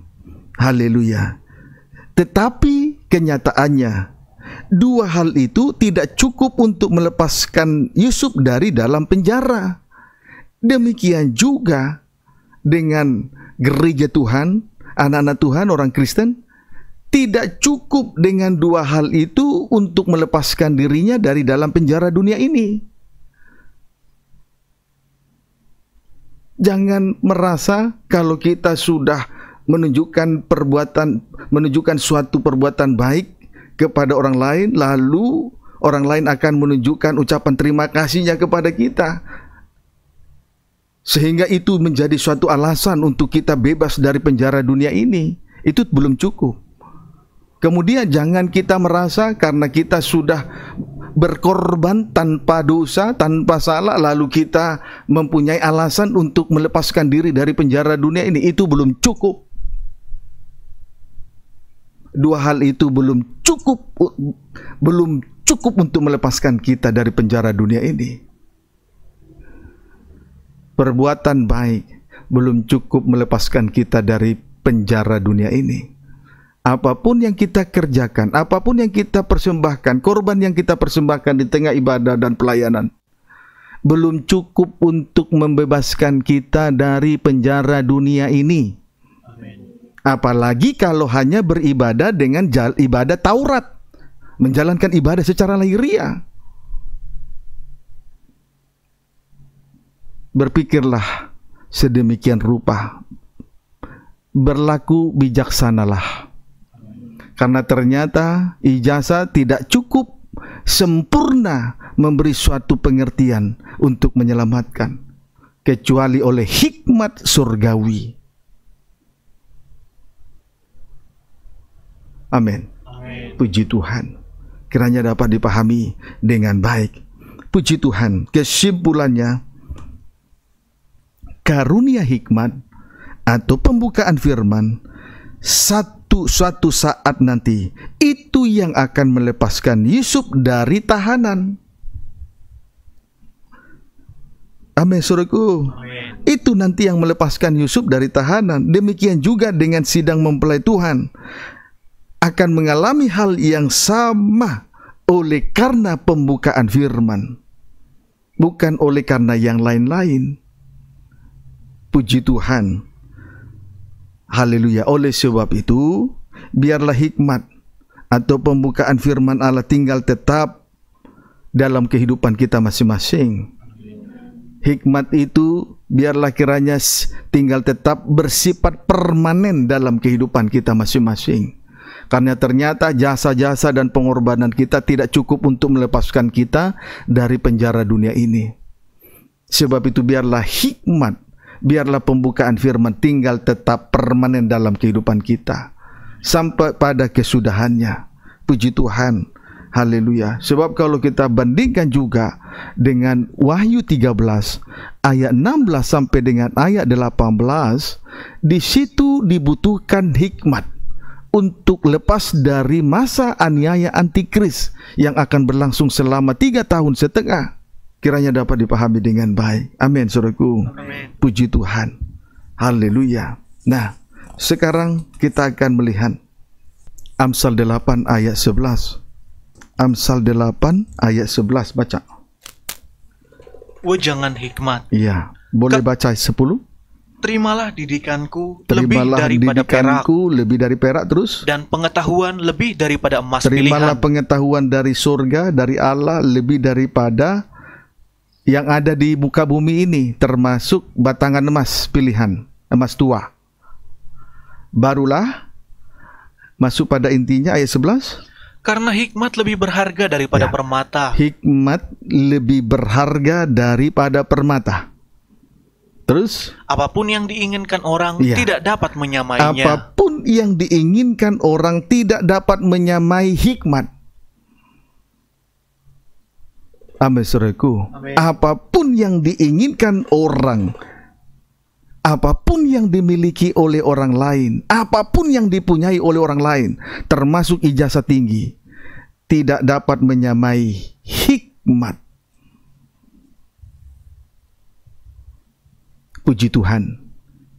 Haleluya. Tetapi kenyataannya dua hal itu tidak cukup untuk melepaskan Yusuf dari dalam penjara. Demikian juga dengan gereja Tuhan, anak-anak Tuhan, orang Kristen, tidak cukup dengan dua hal itu untuk melepaskan dirinya dari dalam penjara dunia ini. Jangan merasa kalau kita sudah menunjukkan perbuatan menunjukkan suatu perbuatan baik kepada orang lain lalu orang lain akan menunjukkan ucapan terima kasihnya kepada kita sehingga itu menjadi suatu alasan untuk kita bebas dari penjara dunia ini itu belum cukup kemudian jangan kita merasa karena kita sudah berkorban tanpa dosa, tanpa salah, lalu kita mempunyai alasan untuk melepaskan diri dari penjara dunia ini, itu belum cukup. Dua hal itu belum cukup, belum cukup untuk melepaskan kita dari penjara dunia ini. Perbuatan baik belum cukup melepaskan kita dari penjara dunia ini apapun yang kita kerjakan, apapun yang kita persembahkan, korban yang kita persembahkan di tengah ibadah dan pelayanan, belum cukup untuk membebaskan kita dari penjara dunia ini. Apalagi kalau hanya beribadah dengan ibadah Taurat, menjalankan ibadah secara lahiriah. Berpikirlah sedemikian rupa, berlaku bijaksanalah karena ternyata ijazah tidak cukup sempurna memberi suatu pengertian untuk menyelamatkan kecuali oleh hikmat surgawi. Amin. Puji Tuhan. Kiranya dapat dipahami dengan baik. Puji Tuhan. Kesimpulannya karunia hikmat atau pembukaan firman satu itu suatu saat nanti itu yang akan melepaskan Yusuf dari tahanan. Amin suruhku. Itu nanti yang melepaskan Yusuf dari tahanan. Demikian juga dengan sidang mempelai Tuhan akan mengalami hal yang sama oleh karena pembukaan firman. Bukan oleh karena yang lain-lain. Puji Tuhan. Haleluya. Oleh sebab itu, biarlah hikmat atau pembukaan firman Allah tinggal tetap dalam kehidupan kita masing-masing. Hikmat itu biarlah kiranya tinggal tetap bersifat permanen dalam kehidupan kita masing-masing. Karena ternyata jasa-jasa dan pengorbanan kita tidak cukup untuk melepaskan kita dari penjara dunia ini. Sebab itu biarlah hikmat biarlah pembukaan firman tinggal tetap permanen dalam kehidupan kita sampai pada kesudahannya. Puji Tuhan. Haleluya. Sebab kalau kita bandingkan juga dengan Wahyu 13 ayat 16 sampai dengan ayat 18, di situ dibutuhkan hikmat untuk lepas dari masa aniaya antikris yang akan berlangsung selama tiga tahun setengah kiranya dapat dipahami dengan baik. Amin, saudaraku. Puji Tuhan. Haleluya. Nah, sekarang kita akan melihat Amsal 8 ayat 11. Amsal 8 ayat 11 baca. Wejangan oh, hikmat. Iya, boleh Ke baca 10? Terimalah didikanku Terimalah lebih daripada didikanku perak. lebih dari perak terus dan pengetahuan lebih daripada emas Terimalah pilihan. Terimalah pengetahuan dari surga dari Allah lebih daripada yang ada di muka bumi ini termasuk batangan emas pilihan, emas tua. Barulah masuk pada intinya ayat 11. Karena hikmat lebih berharga daripada ya, permata. Hikmat lebih berharga daripada permata. Terus? Apapun yang diinginkan orang ya, tidak dapat menyamainya. Apapun yang diinginkan orang tidak dapat menyamai hikmat. Amin, Amesreku. Apapun yang diinginkan orang, apapun yang dimiliki oleh orang lain, apapun yang dipunyai oleh orang lain, termasuk ijazah tinggi, tidak dapat menyamai hikmat. Puji Tuhan.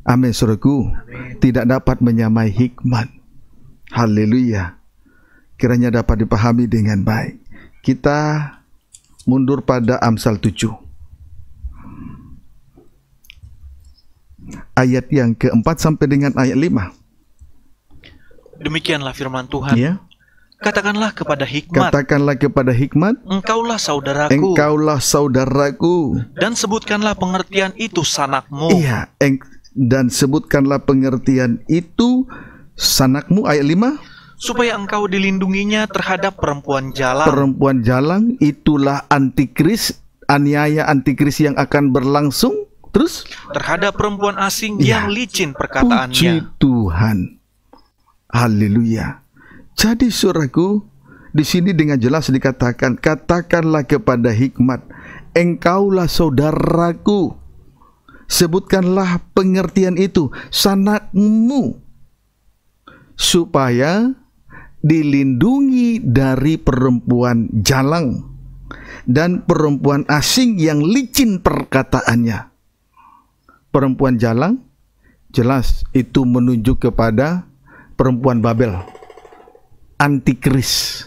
Amin surgaku. Tidak dapat menyamai hikmat. Haleluya. Kiranya dapat dipahami dengan baik. Kita mundur pada Amsal 7 ayat yang keempat sampai dengan ayat 5 demikianlah firman Tuhan ya. Katakanlah kepada hikmat. Katakanlah kepada hikmat. Engkaulah saudaraku. Engkaulah saudaraku. Dan sebutkanlah pengertian itu sanakmu. Iya, dan sebutkanlah pengertian itu sanakmu ayat 5 supaya engkau dilindunginya terhadap perempuan jalan. Perempuan jalan itulah antikris, aniaya antikris yang akan berlangsung terus terhadap perempuan asing ya. yang licin perkataannya. Puji Tuhan. Haleluya. Jadi suraku, di sini dengan jelas dikatakan, katakanlah kepada hikmat, engkaulah saudaraku. Sebutkanlah pengertian itu, sanakmu supaya dilindungi dari perempuan jalang dan perempuan asing yang licin perkataannya. Perempuan jalang jelas itu menunjuk kepada perempuan Babel. Antikris.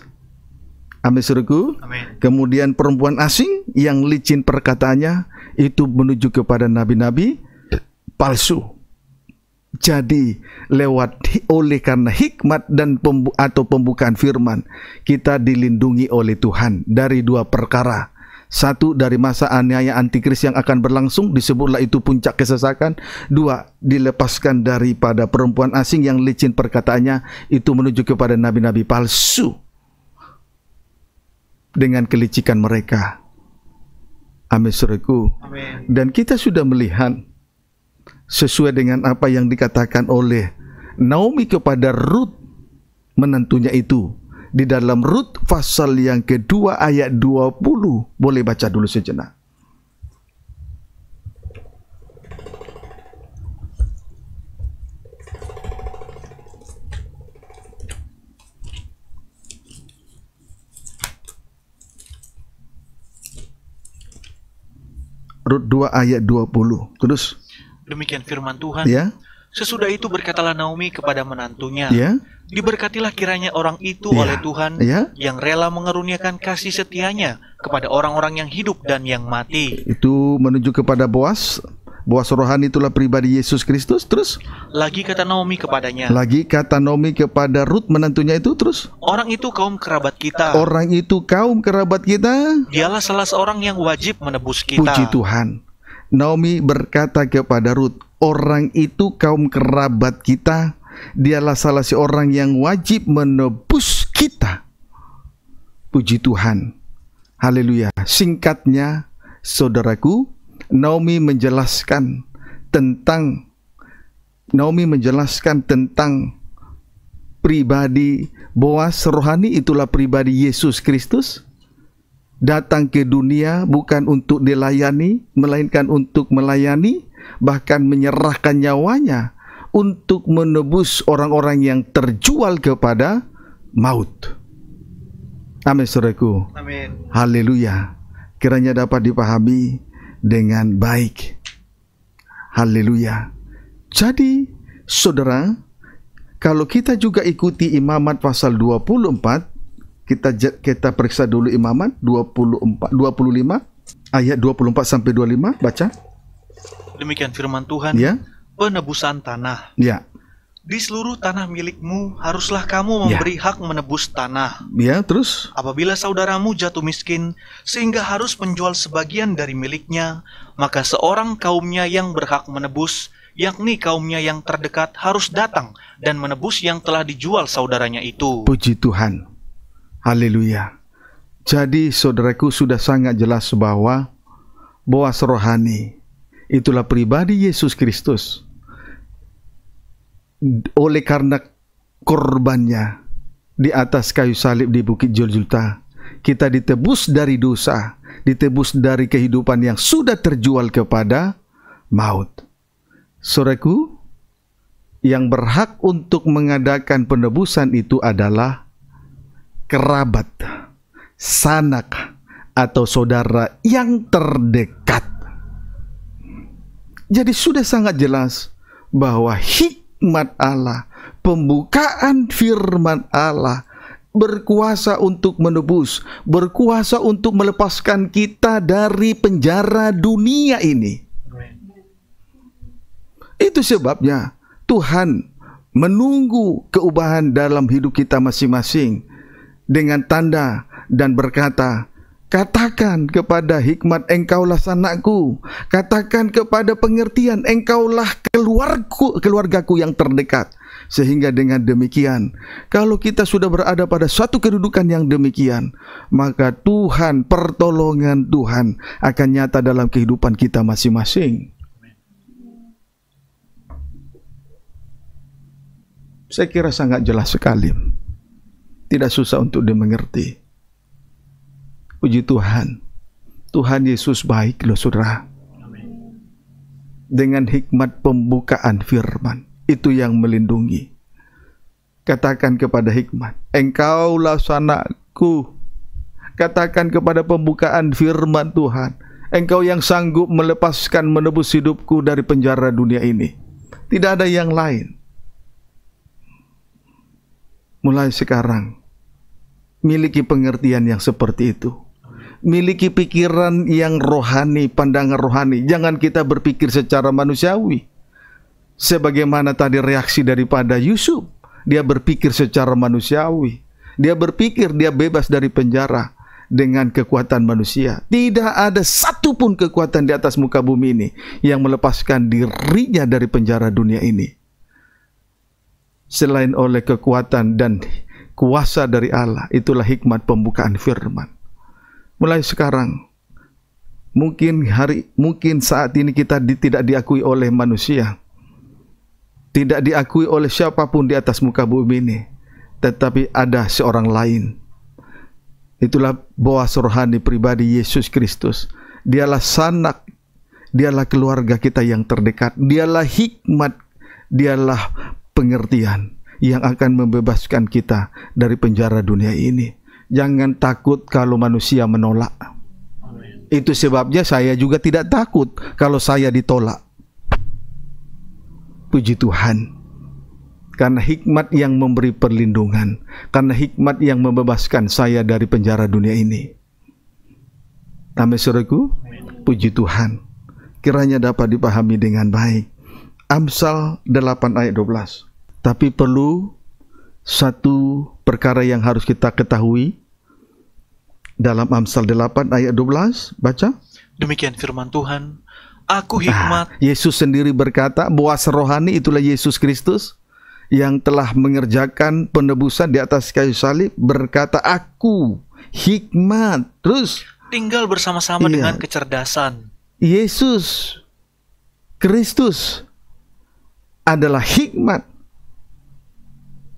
Amin suruhku. Amin. Kemudian perempuan asing yang licin perkataannya itu menuju kepada nabi-nabi palsu. Jadi lewat oleh karena hikmat dan pembu atau pembukaan firman kita dilindungi oleh Tuhan dari dua perkara. Satu dari masa aniaya antikris yang akan berlangsung disebutlah itu puncak kesesakan. Dua dilepaskan daripada perempuan asing yang licin perkataannya itu menuju kepada nabi-nabi palsu dengan kelicikan mereka. Amin Amin. Dan kita sudah melihat sesuai dengan apa yang dikatakan oleh Naomi kepada Ruth menentunya itu di dalam Ruth pasal yang kedua ayat 20 boleh baca dulu sejenak Rut 2 ayat 20 terus Demikian firman Tuhan. Ya. Sesudah itu berkatalah Naomi kepada menantunya, ya. "Diberkatilah kiranya orang itu ya. oleh Tuhan ya. yang rela mengeruniakan kasih setianya kepada orang-orang yang hidup dan yang mati." Itu menuju kepada Boas. Boas rohani itulah pribadi Yesus Kristus. Terus lagi kata Naomi kepadanya. Lagi kata Naomi kepada Ruth menantunya itu terus. Orang itu kaum kerabat kita. Orang itu kaum kerabat kita. Dialah salah seorang yang wajib menebus kita. Puji Tuhan. Naomi berkata kepada Ruth, "Orang itu kaum kerabat kita, dialah salah seorang yang wajib menebus kita." Puji Tuhan. Haleluya. Singkatnya, saudaraku, Naomi menjelaskan tentang Naomi menjelaskan tentang pribadi Boas rohani itulah pribadi Yesus Kristus datang ke dunia bukan untuk dilayani, melainkan untuk melayani, bahkan menyerahkan nyawanya untuk menebus orang-orang yang terjual kepada maut. Amin, saudaraku. Amin. Haleluya. Kiranya dapat dipahami dengan baik. Haleluya. Jadi, saudara, kalau kita juga ikuti imamat pasal 24, kita kita periksa dulu imaman 24 25 ayat 24 sampai 25 baca. Demikian firman Tuhan. Ya. Penebusan tanah. Ya. Di seluruh tanah milikmu haruslah kamu ya. memberi ya. hak menebus tanah. Ya, terus? Apabila saudaramu jatuh miskin sehingga harus menjual sebagian dari miliknya, maka seorang kaumnya yang berhak menebus yakni kaumnya yang terdekat harus datang dan menebus yang telah dijual saudaranya itu. Puji Tuhan. Haleluya. Jadi saudaraku sudah sangat jelas bahwa Boas rohani itulah pribadi Yesus Kristus. Oleh karena korbannya di atas kayu salib di Bukit Golgota, kita ditebus dari dosa, ditebus dari kehidupan yang sudah terjual kepada maut. Saudaraku, yang berhak untuk mengadakan penebusan itu adalah kerabat, sanak, atau saudara yang terdekat. Jadi sudah sangat jelas bahwa hikmat Allah, pembukaan firman Allah berkuasa untuk menebus, berkuasa untuk melepaskan kita dari penjara dunia ini. Itu sebabnya Tuhan menunggu keubahan dalam hidup kita masing-masing dengan tanda dan berkata, Katakan kepada hikmat engkaulah sanakku. Katakan kepada pengertian engkaulah keluarku, keluargaku yang terdekat. Sehingga dengan demikian, kalau kita sudah berada pada suatu kedudukan yang demikian, maka Tuhan, pertolongan Tuhan akan nyata dalam kehidupan kita masing-masing. Saya kira sangat jelas sekali. Tidak susah untuk dimengerti. Puji Tuhan. Tuhan Yesus baik loh saudara. Dengan hikmat pembukaan firman. Itu yang melindungi. Katakan kepada hikmat. Engkaulah sanakku. Katakan kepada pembukaan firman Tuhan. Engkau yang sanggup melepaskan menebus hidupku dari penjara dunia ini. Tidak ada yang lain. Mulai sekarang miliki pengertian yang seperti itu. Miliki pikiran yang rohani, pandangan rohani. Jangan kita berpikir secara manusiawi. Sebagaimana tadi reaksi daripada Yusuf, dia berpikir secara manusiawi. Dia berpikir dia bebas dari penjara dengan kekuatan manusia. Tidak ada satupun kekuatan di atas muka bumi ini yang melepaskan dirinya dari penjara dunia ini. Selain oleh kekuatan dan kuasa dari Allah. Itulah hikmat pembukaan firman. Mulai sekarang, mungkin hari mungkin saat ini kita di, tidak diakui oleh manusia. Tidak diakui oleh siapapun di atas muka bumi ini, tetapi ada seorang lain. Itulah boas rohani pribadi Yesus Kristus. Dialah sanak, dialah keluarga kita yang terdekat, dialah hikmat, dialah pengertian yang akan membebaskan kita dari penjara dunia ini. Jangan takut kalau manusia menolak. Amen. Itu sebabnya saya juga tidak takut kalau saya ditolak. Puji Tuhan. Karena hikmat yang memberi perlindungan, karena hikmat yang membebaskan saya dari penjara dunia ini. Amin suruhku, puji Tuhan. Kiranya dapat dipahami dengan baik. Amsal 8 ayat 12 tapi perlu satu perkara yang harus kita ketahui dalam Amsal 8 ayat 12 baca demikian firman Tuhan aku hikmat ah, Yesus sendiri berkata buas rohani itulah Yesus Kristus yang telah mengerjakan penebusan di atas kayu salib berkata aku hikmat terus tinggal bersama-sama iya, dengan kecerdasan Yesus Kristus adalah hikmat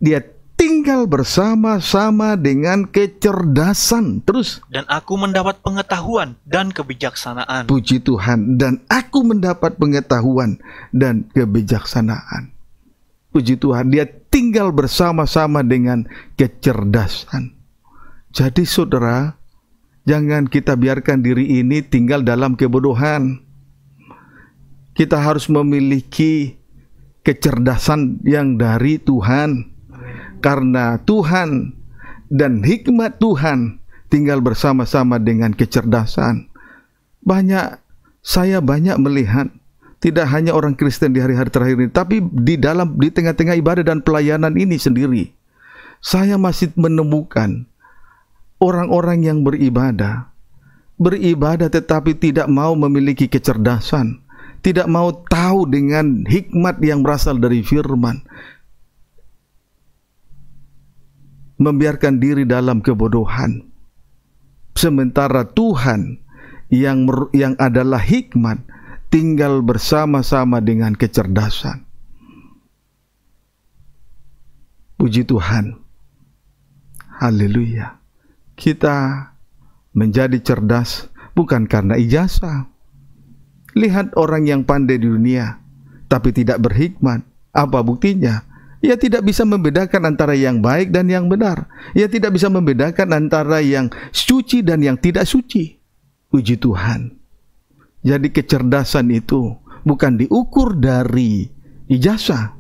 dia tinggal bersama-sama dengan kecerdasan. Terus, dan aku mendapat pengetahuan dan kebijaksanaan. Puji Tuhan, dan aku mendapat pengetahuan dan kebijaksanaan. Puji Tuhan, dia tinggal bersama-sama dengan kecerdasan. Jadi, saudara, jangan kita biarkan diri ini tinggal dalam kebodohan. Kita harus memiliki kecerdasan yang dari Tuhan karena Tuhan dan hikmat Tuhan tinggal bersama-sama dengan kecerdasan. Banyak saya banyak melihat tidak hanya orang Kristen di hari-hari terakhir ini, tapi di dalam di tengah-tengah ibadah dan pelayanan ini sendiri, saya masih menemukan orang-orang yang beribadah, beribadah tetapi tidak mau memiliki kecerdasan, tidak mau tahu dengan hikmat yang berasal dari firman, membiarkan diri dalam kebodohan. Sementara Tuhan yang yang adalah hikmat tinggal bersama-sama dengan kecerdasan. Puji Tuhan. Haleluya. Kita menjadi cerdas bukan karena ijazah. Lihat orang yang pandai di dunia tapi tidak berhikmat. Apa buktinya? Ia tidak bisa membedakan antara yang baik dan yang benar. Ia tidak bisa membedakan antara yang suci dan yang tidak suci. Puji Tuhan. Jadi kecerdasan itu bukan diukur dari ijazah,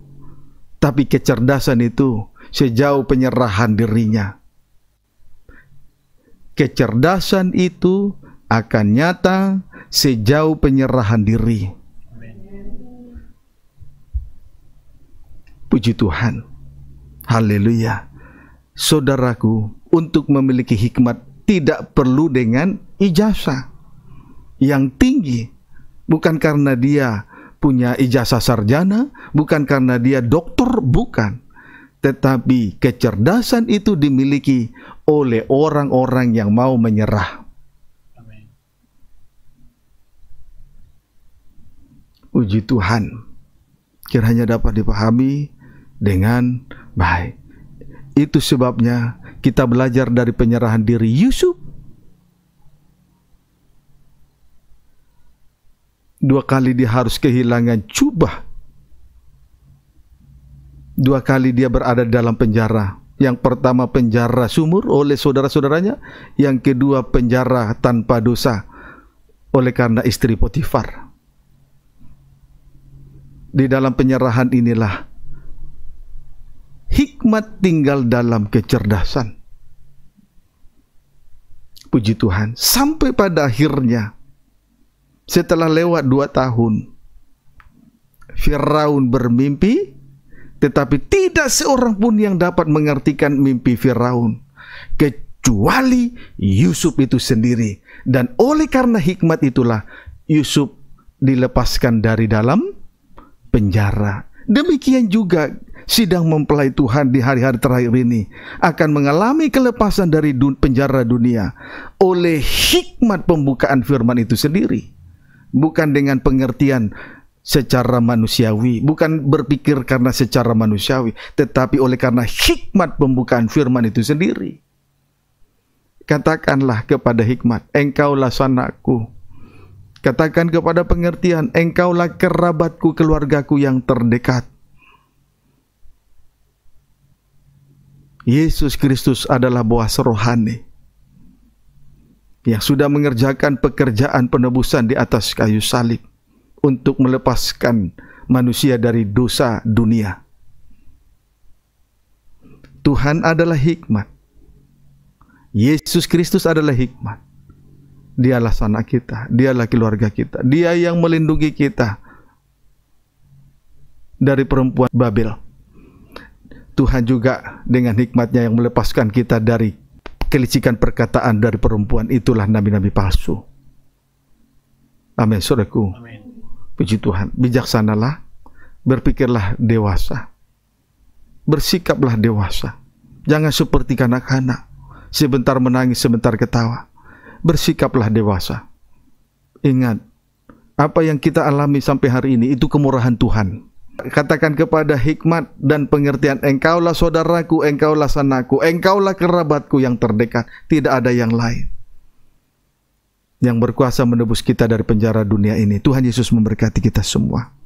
tapi kecerdasan itu sejauh penyerahan dirinya. Kecerdasan itu akan nyata sejauh penyerahan diri. Puji Tuhan. Haleluya. Saudaraku, untuk memiliki hikmat tidak perlu dengan ijazah yang tinggi. Bukan karena dia punya ijazah sarjana, bukan karena dia dokter, bukan. Tetapi kecerdasan itu dimiliki oleh orang-orang yang mau menyerah. Puji Tuhan kiranya dapat dipahami dengan baik. Itu sebabnya kita belajar dari penyerahan diri Yusuf. Dua kali dia harus kehilangan cubah. Dua kali dia berada dalam penjara. Yang pertama penjara sumur oleh saudara-saudaranya. Yang kedua penjara tanpa dosa oleh karena istri Potifar. Di dalam penyerahan inilah Hikmat tinggal dalam kecerdasan. Puji Tuhan, sampai pada akhirnya, setelah lewat dua tahun, Firaun bermimpi, tetapi tidak seorang pun yang dapat mengartikan mimpi Firaun, kecuali Yusuf itu sendiri. Dan oleh karena hikmat itulah, Yusuf dilepaskan dari dalam penjara. Demikian juga sidang mempelai Tuhan di hari-hari terakhir ini akan mengalami kelepasan dari dun penjara dunia oleh hikmat pembukaan firman itu sendiri. Bukan dengan pengertian secara manusiawi, bukan berpikir karena secara manusiawi, tetapi oleh karena hikmat pembukaan firman itu sendiri. Katakanlah kepada hikmat, engkaulah sanakku. Katakan kepada pengertian, engkaulah kerabatku, keluargaku yang terdekat. Yesus Kristus adalah buah rohani yang sudah mengerjakan pekerjaan penebusan di atas kayu salib untuk melepaskan manusia dari dosa dunia. Tuhan adalah hikmat. Yesus Kristus adalah hikmat. Dialah sana kita, dialah keluarga kita, dia yang melindungi kita dari perempuan Babel. Tuhan juga dengan hikmatnya yang melepaskan kita dari kelicikan perkataan dari perempuan itulah nabi-nabi palsu. Amin, saudaraku. Puji Tuhan. Bijaksanalah, berpikirlah dewasa. Bersikaplah dewasa. Jangan seperti kanak-kanak. Sebentar menangis, sebentar ketawa. Bersikaplah dewasa. Ingat, apa yang kita alami sampai hari ini itu kemurahan Tuhan. Katakan kepada hikmat dan pengertian Engkaulah saudaraku, engkaulah sanaku Engkaulah kerabatku yang terdekat Tidak ada yang lain Yang berkuasa menebus kita dari penjara dunia ini Tuhan Yesus memberkati kita semua